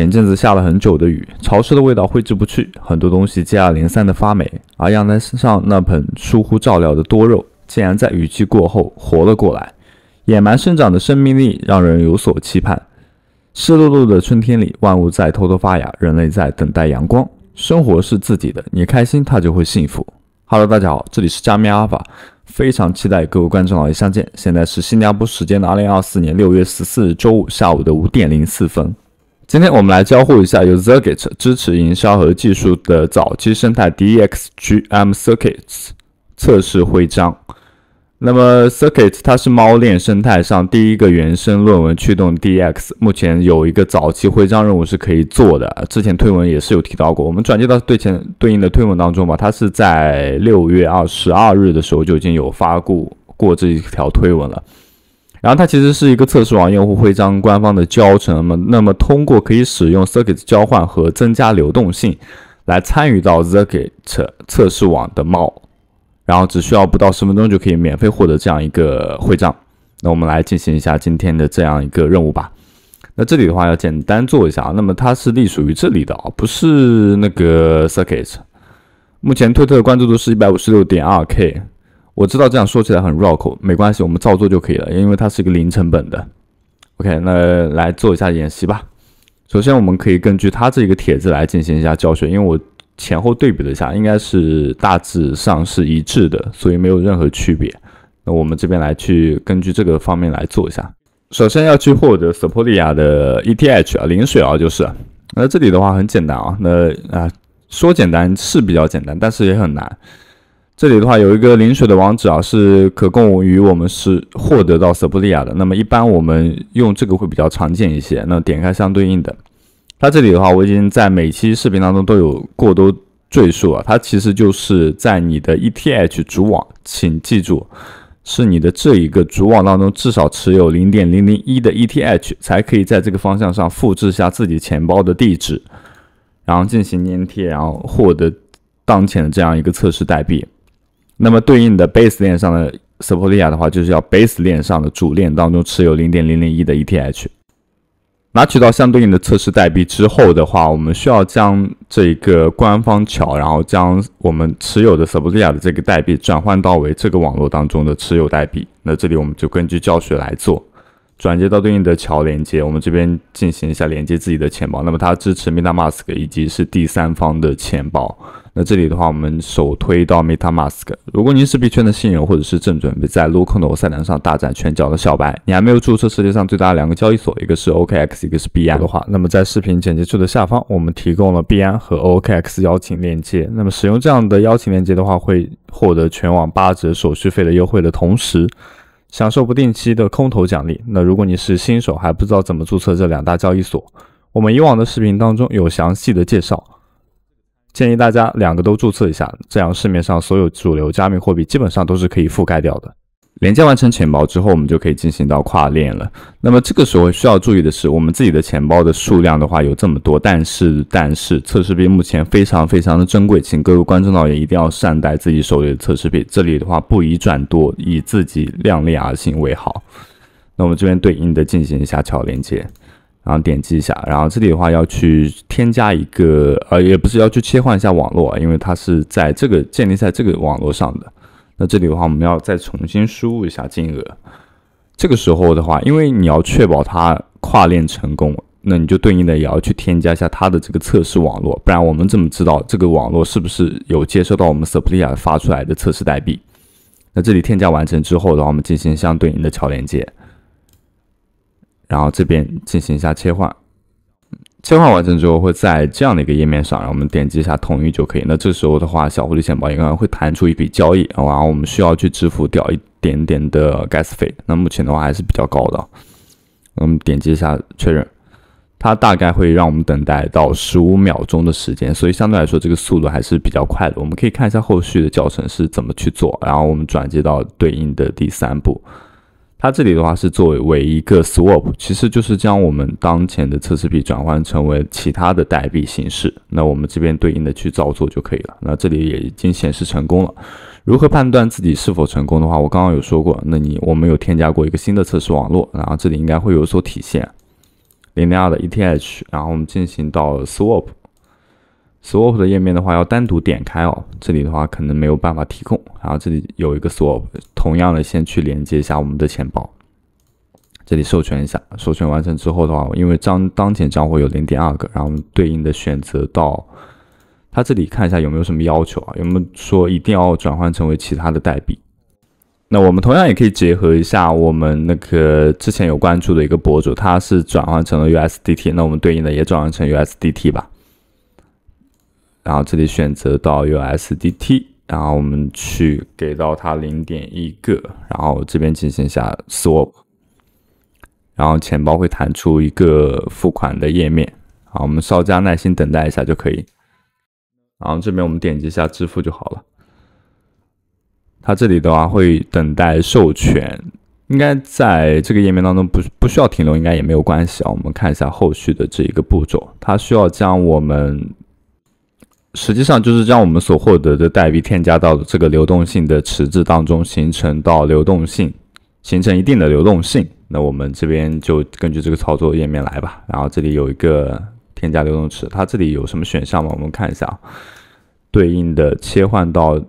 前阵子下了很久的雨，潮湿的味道挥之不去，很多东西接二连三的发霉。而阳台身上那盆疏忽照料的多肉，竟然在雨季过后活了过来，野蛮生长的生命力让人有所期盼。湿漉漉的春天里，万物在偷偷发芽，人类在等待阳光。生活是自己的，你开心，他就会幸福。Hello，大家好，这里是加密阿尔法，非常期待各位观众老爷相见。现在是新加坡时间的二零二四年六月十四日周五下午的五点零四分。今天我们来交互一下有 c e r g u i t 支持营销和技术的早期生态 DEX GM Circuits 测试徽章。那么 Circuit 它是猫链生态上第一个原生论文驱动 DEX，目前有一个早期徽章任务是可以做的。之前推文也是有提到过，我们转接到对前对应的推文当中吧。它是在六月二十二日的时候就已经有发布过这一条推文了。然后它其实是一个测试网用户徽章官方的教程嘛，那么通过可以使用 Circuit 交换和增加流动性来参与到 Circuit 测试网的猫，然后只需要不到十分钟就可以免费获得这样一个徽章。那我们来进行一下今天的这样一个任务吧。那这里的话要简单做一下啊，那么它是隶属于这里的啊，不是那个 Circuit。目前推特的关注度是一百五十六点二 K。我知道这样说起来很绕口，没关系，我们照做就可以了，因为它是一个零成本的。OK，那来做一下演习吧。首先，我们可以根据他这个帖子来进行一下教学，因为我前后对比了一下，应该是大致上是一致的，所以没有任何区别。那我们这边来去根据这个方面来做一下。首先要去获得 Suporia 的 ETH 啊，零水啊，就是。那这里的话很简单啊，那啊说简单是比较简单，但是也很难。这里的话有一个临水的网址啊，是可供于我们是获得到 s 瑟 l i a 的。那么一般我们用这个会比较常见一些。那点开相对应的，它这里的话我已经在每期视频当中都有过多赘述啊。它其实就是在你的 ETH 主网，请记住，是你的这一个主网当中至少持有零点零零一的 ETH 才可以在这个方向上复制下自己钱包的地址，然后进行粘贴，然后获得当前的这样一个测试代币。那么对应的 Base 链上的 s o l t n a 的话，就是要 Base 链上的主链当中持有0.001的 ETH。拿取到相对应的测试代币之后的话，我们需要将这个官方桥，然后将我们持有的 s o l a i a 的这个代币转换到为这个网络当中的持有代币。那这里我们就根据教学来做，转接到对应的桥连接。我们这边进行一下连接自己的钱包。那么它支持 MetaMask 以及是第三方的钱包。那这里的话，我们首推到 MetaMask。如果您是币圈的新人，或者是正准备在撸空头赛场上大展拳脚的小白，你还没有注册世界上最大的两个交易所，一个是 OKX，一个是币安的话，那么在视频简介处的下方，我们提供了币安和 OKX 邀请链接。那么使用这样的邀请链接的话，会获得全网八折手续费的优惠的同时，享受不定期的空投奖励。那如果你是新手还不知道怎么注册这两大交易所，我们以往的视频当中有详细的介绍。建议大家两个都注册一下，这样市面上所有主流加密货币基本上都是可以覆盖掉的。连接完成钱包之后，我们就可以进行到跨链了。那么这个时候需要注意的是，我们自己的钱包的数量的话有这么多，但是但是测试币目前非常非常的珍贵，请各位观众老爷一定要善待自己手里的测试币。这里的话不宜转多，以自己量力而行为好。那我们这边对应的进行一下桥连接。然后点击一下，然后这里的话要去添加一个，呃，也不是要去切换一下网络，因为它是在这个建立在这个网络上的。那这里的话，我们要再重新输入一下金额。这个时候的话，因为你要确保它跨链成功，那你就对应的也要去添加一下它的这个测试网络，不然我们怎么知道这个网络是不是有接收到我们 s u p p l i a 发出来的测试代币？那这里添加完成之后的话，我们进行相对应的桥连接。然后这边进行一下切换，切换完成之后会在这样的一个页面上，后我们点击一下同意就可以。那这时候的话，小狐狸钱包应该会弹出一笔交易，然后我们需要去支付掉一点点的 Gas 费。那目前的话还是比较高的，我们点击一下确认，它大概会让我们等待到十五秒钟的时间，所以相对来说这个速度还是比较快的。我们可以看一下后续的教程是怎么去做，然后我们转接到对应的第三步。它这里的话是作为一个 swap，其实就是将我们当前的测试币转换成为其他的代币形式。那我们这边对应的去照作就可以了。那这里也已经显示成功了。如何判断自己是否成功的话，我刚刚有说过，那你我们有添加过一个新的测试网络，然后这里应该会有所体现。零零二的 ETH，然后我们进行到 swap。Swap 的页面的话要单独点开哦，这里的话可能没有办法提供。然后这里有一个 Swap，同样的先去连接一下我们的钱包，这里授权一下，授权完成之后的话，因为账当前账户有零点二个，然后我们对应的选择到它这里看一下有没有什么要求啊？有没有说一定要转换成为其他的代币？那我们同样也可以结合一下我们那个之前有关注的一个博主，他是转换成了 USDT，那我们对应的也转换成 USDT 吧。然后这里选择到 USDT，然后我们去给到它零点一个，然后这边进行一下 swap，然后钱包会弹出一个付款的页面，好，我们稍加耐心等待一下就可以，然后这边我们点击一下支付就好了，它这里的话会等待授权，应该在这个页面当中不不需要停留，应该也没有关系啊，我们看一下后续的这一个步骤，它需要将我们。实际上就是将我们所获得的代币添加到这个流动性的池子当中，形成到流动性，形成一定的流动性。那我们这边就根据这个操作页面来吧。然后这里有一个添加流动池，它这里有什么选项吗？我们看一下啊，对应的切换到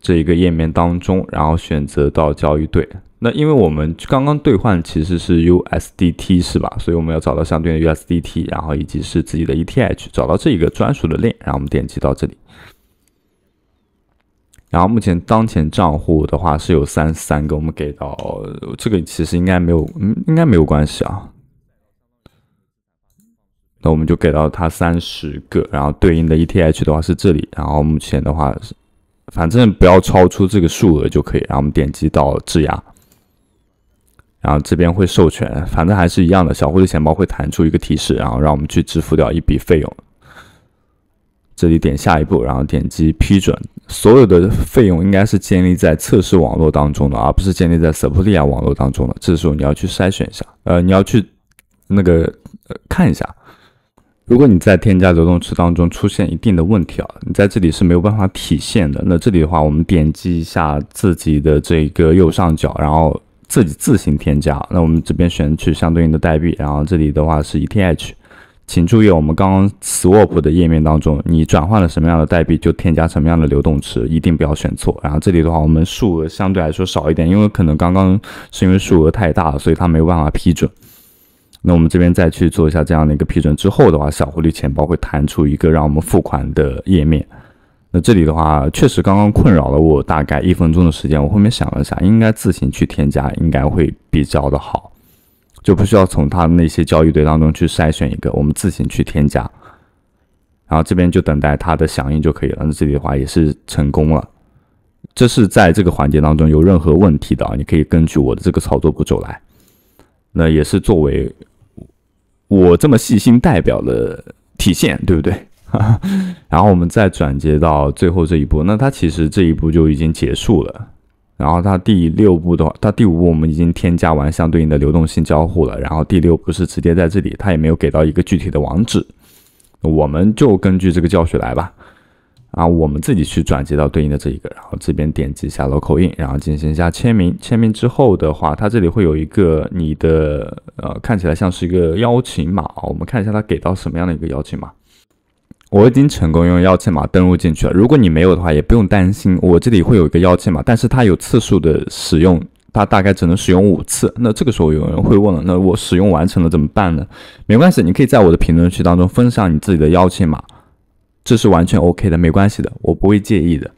这一个页面当中，然后选择到交易对。那因为我们刚刚兑换其实是 USDT 是吧？所以我们要找到相对的 USDT，然后以及是自己的 ETH，找到这一个专属的链，然后我们点击到这里。然后目前当前账户的话是有三三个，我们给到这个其实应该没有，嗯，应该没有关系啊。那我们就给到它三十个，然后对应的 ETH 的话是这里，然后目前的话，是。反正不要超出这个数额就可以，然后我们点击到质押。然后这边会授权，反正还是一样的。小狐狸钱包会弹出一个提示，然后让我们去支付掉一笔费用。这里点下一步，然后点击批准。所有的费用应该是建立在测试网络当中的，而不是建立在 s u p o l i a 网络当中的。这时候你要去筛选一下，呃，你要去那个看一下。如果你在添加流动池当中出现一定的问题啊，你在这里是没有办法体现的。那这里的话，我们点击一下自己的这个右上角，然后。自己自行添加。那我们这边选取相对应的代币，然后这里的话是 ETH，请注意我们刚刚 swap 的页面当中，你转换了什么样的代币就添加什么样的流动池，一定不要选错。然后这里的话，我们数额相对来说少一点，因为可能刚刚是因为数额太大了，所以它没有办法批准。那我们这边再去做一下这样的一个批准之后的话，小狐狸钱包会弹出一个让我们付款的页面。那这里的话，确实刚刚困扰了我大概一分钟的时间。我后面想了一下，应该自行去添加，应该会比较的好，就不需要从他那些交易队当中去筛选一个，我们自行去添加，然后这边就等待他的响应就可以了。那这里的话也是成功了，这是在这个环节当中有任何问题的，啊，你可以根据我的这个操作步骤来。那也是作为我这么细心代表的体现，对不对？然后我们再转接到最后这一步，那它其实这一步就已经结束了。然后它第六步的话，它第五步我们已经添加完相对应的流动性交互了。然后第六步是直接在这里，它也没有给到一个具体的网址，我们就根据这个教学来吧。啊，我们自己去转接到对应的这一个，然后这边点击一下 local i 印，然后进行一下签名。签名之后的话，它这里会有一个你的呃看起来像是一个邀请码啊，我们看一下它给到什么样的一个邀请码。我已经成功用邀请码登录进去了。如果你没有的话，也不用担心，我这里会有一个邀请码，但是它有次数的使用，它大概只能使用五次。那这个时候有人会问了，那我使用完成了怎么办呢？没关系，你可以在我的评论区当中分享你自己的邀请码，这是完全 OK 的，没关系的，我不会介意的。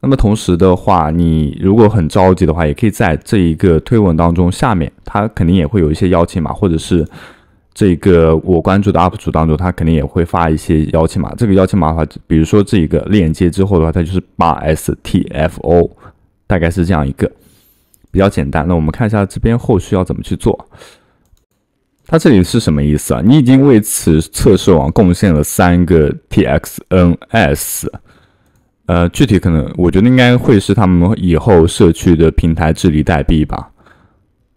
那么同时的话，你如果很着急的话，也可以在这一个推文当中下面，它肯定也会有一些邀请码，或者是。这个我关注的 UP 主当中，他肯定也会发一些邀请码。这个邀请码的话，比如说这一个链接之后的话，它就是八 s t f o，大概是这样一个，比较简单。那我们看一下这边后续要怎么去做。它这里是什么意思啊？你已经为此测试网贡献了三个 t x n s，呃，具体可能我觉得应该会是他们以后社区的平台治理代币吧。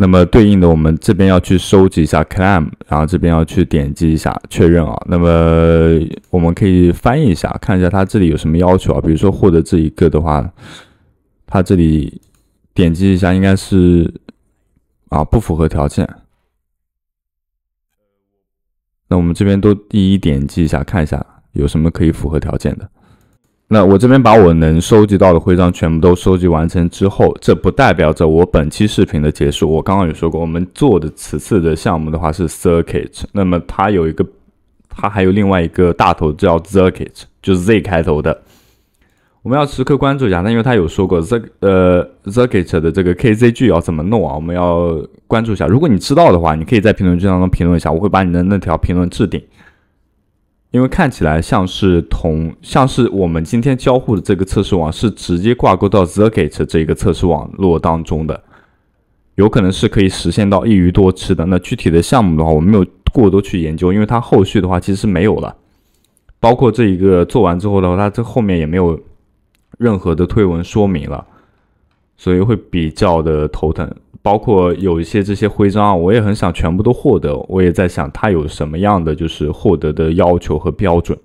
那么对应的，我们这边要去收集一下 claim，然后这边要去点击一下确认啊。那么我们可以翻译一下，看一下它这里有什么要求啊。比如说获得这一个的话，它这里点击一下应该是啊不符合条件。那我们这边都一一点击一下，看一下有什么可以符合条件的。那我这边把我能收集到的徽章全部都收集完成之后，这不代表着我本期视频的结束。我刚刚有说过，我们做的此次的项目的话是 Circuit，那么它有一个，它还有另外一个大头叫 Circuit，就是 Z 开头的。我们要时刻关注一下，那因为他有说过 Z，呃，Circuit 的这个 KZG 要怎么弄啊？我们要关注一下。如果你知道的话，你可以在评论区当中评论一下，我会把你的那条评论置顶。因为看起来像是同像是我们今天交互的这个测试网是直接挂钩到 z h e Gate 这一个测试网络当中的，有可能是可以实现到一鱼多吃的。那具体的项目的话，我没有过多去研究，因为它后续的话其实是没有了，包括这一个做完之后的话，它这后面也没有任何的推文说明了，所以会比较的头疼。包括有一些这些徽章啊，我也很想全部都获得。我也在想，它有什么样的就是获得的要求和标准，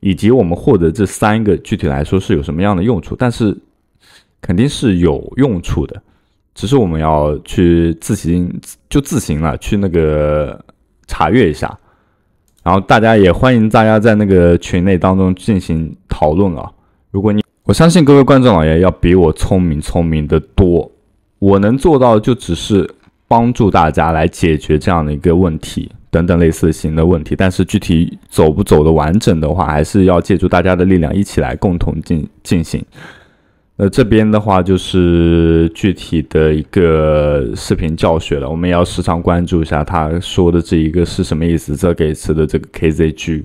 以及我们获得这三个具体来说是有什么样的用处？但是肯定是有用处的，只是我们要去自行就自行了去那个查阅一下。然后大家也欢迎大家在那个群内当中进行讨论啊。如果你我相信各位观众老爷要比我聪明聪明的多。我能做到就只是帮助大家来解决这样的一个问题，等等类似型的问题。但是具体走不走的完整的话，还是要借助大家的力量一起来共同进进行。呃，这边的话就是具体的一个视频教学了，我们也要时常关注一下他说的这一个是什么意思。这给词的这个 KZG，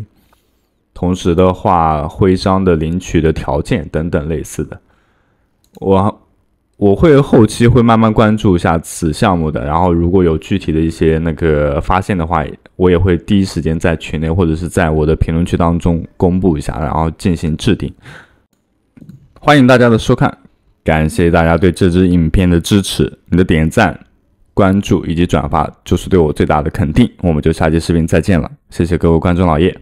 同时的话徽章的领取的条件等等类似的，我。我会后期会慢慢关注一下此项目的，然后如果有具体的一些那个发现的话，我也会第一时间在群内或者是在我的评论区当中公布一下，然后进行置顶。欢迎大家的收看，感谢大家对这支影片的支持，你的点赞、关注以及转发就是对我最大的肯定。我们就下期视频再见了，谢谢各位观众老爷。